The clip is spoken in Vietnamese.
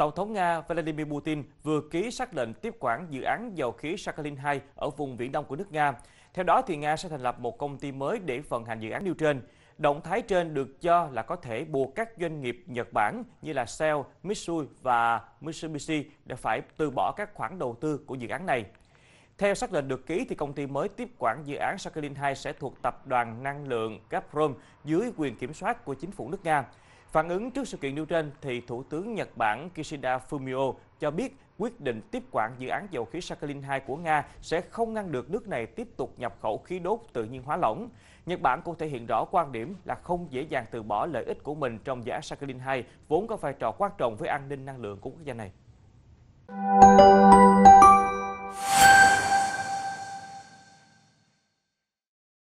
Tổng thống Nga Vladimir Putin vừa ký xác lệnh tiếp quản dự án dầu khí Sakhalin 2 ở vùng Viễn Đông của nước Nga. Theo đó, thì Nga sẽ thành lập một công ty mới để vận hành dự án nêu trên. Động thái trên được cho là có thể buộc các doanh nghiệp Nhật Bản như là Shell, Mitsui và Mitsubishi đã phải từ bỏ các khoản đầu tư của dự án này. Theo xác định được ký, thì công ty mới tiếp quản dự án Sakhalin 2 sẽ thuộc Tập đoàn Năng lượng Gazprom dưới quyền kiểm soát của chính phủ nước Nga. Phản ứng trước sự kiện nêu trên, thì Thủ tướng Nhật Bản Kishida Fumio cho biết quyết định tiếp quản dự án dầu khí Sakhalin 2 của Nga sẽ không ngăn được nước này tiếp tục nhập khẩu khí đốt tự nhiên hóa lỏng. Nhật Bản cũng thể hiện rõ quan điểm là không dễ dàng từ bỏ lợi ích của mình trong dự án Sakhalin 2, vốn có vai trò quan trọng với an ninh năng lượng của quốc gia này.